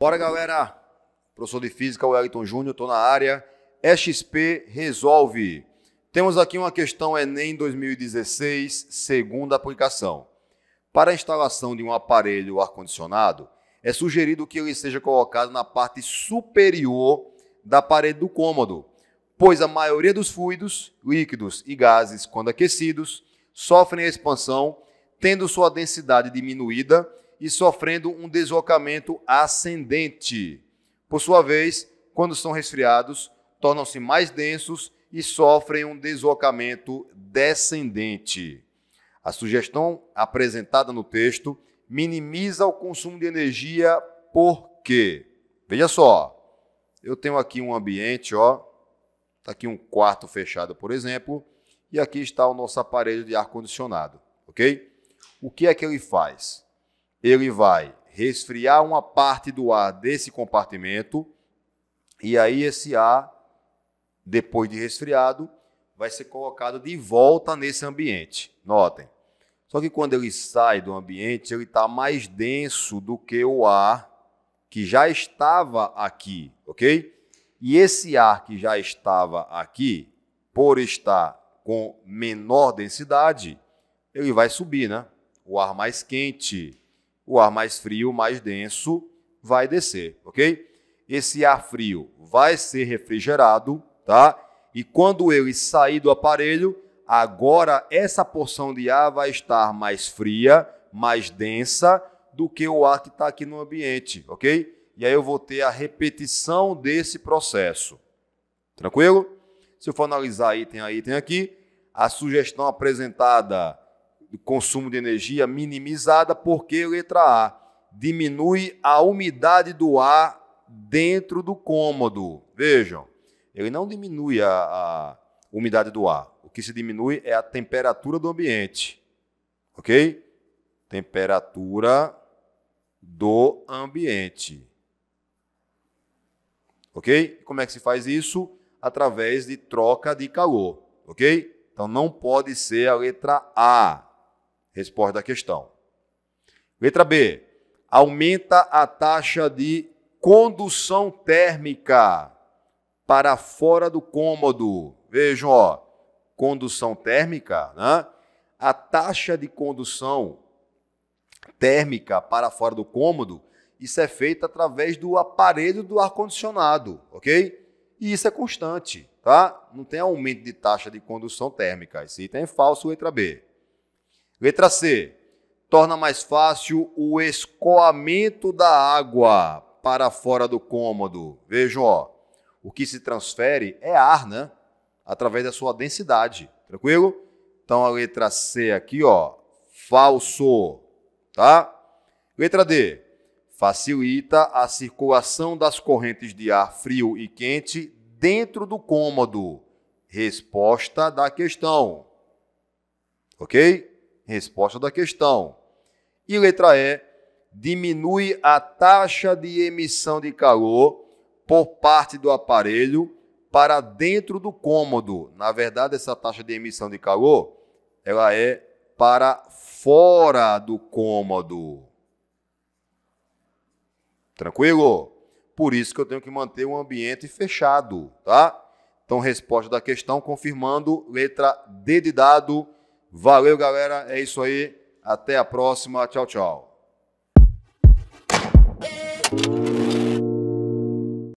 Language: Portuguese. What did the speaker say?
Bora, galera! Professor de Física, Wellington Júnior, estou na área. XP Resolve. Temos aqui uma questão Enem 2016, segunda aplicação. Para a instalação de um aparelho ar-condicionado, é sugerido que ele seja colocado na parte superior da parede do cômodo, pois a maioria dos fluidos, líquidos e gases, quando aquecidos, sofrem a expansão, tendo sua densidade diminuída e sofrendo um deslocamento ascendente. Por sua vez, quando são resfriados, tornam-se mais densos e sofrem um deslocamento descendente. A sugestão apresentada no texto minimiza o consumo de energia porque, veja só, eu tenho aqui um ambiente, ó, tá aqui um quarto fechado, por exemplo, e aqui está o nosso aparelho de ar condicionado, ok? O que é que ele faz? ele vai resfriar uma parte do ar desse compartimento, e aí esse ar, depois de resfriado, vai ser colocado de volta nesse ambiente. Notem. Só que quando ele sai do ambiente, ele está mais denso do que o ar que já estava aqui, ok? E esse ar que já estava aqui, por estar com menor densidade, ele vai subir, né? O ar mais quente, o ar mais frio, mais denso, vai descer, ok? Esse ar frio vai ser refrigerado, tá? E quando ele sair do aparelho, agora essa porção de ar vai estar mais fria, mais densa do que o ar que está aqui no ambiente, ok? E aí eu vou ter a repetição desse processo. Tranquilo? Se eu for analisar item a item aqui, a sugestão apresentada do consumo de energia minimizada, porque, letra A, diminui a umidade do ar dentro do cômodo. Vejam, ele não diminui a, a umidade do ar. O que se diminui é a temperatura do ambiente. Ok? Temperatura do ambiente. Ok? Como é que se faz isso? Através de troca de calor. Ok? Então não pode ser a letra A. Resposta da questão. Letra B. Aumenta a taxa de condução térmica para fora do cômodo. Vejam, ó, condução térmica, né? A taxa de condução térmica para fora do cômodo, isso é feito através do aparelho do ar-condicionado, ok? E isso é constante, tá? Não tem aumento de taxa de condução térmica. Esse item é falso, letra B. Letra C. Torna mais fácil o escoamento da água para fora do cômodo. Vejam, ó. O que se transfere é ar, né? Através da sua densidade. Tranquilo? Então a letra C aqui, ó, falso, tá? Letra D. Facilita a circulação das correntes de ar frio e quente dentro do cômodo. Resposta da questão. OK? Resposta da questão. E letra E, diminui a taxa de emissão de calor por parte do aparelho para dentro do cômodo. Na verdade, essa taxa de emissão de calor, ela é para fora do cômodo. Tranquilo? Por isso que eu tenho que manter o ambiente fechado, tá? Então, resposta da questão confirmando letra D de dado Valeu, galera. É isso aí. Até a próxima. Tchau, tchau.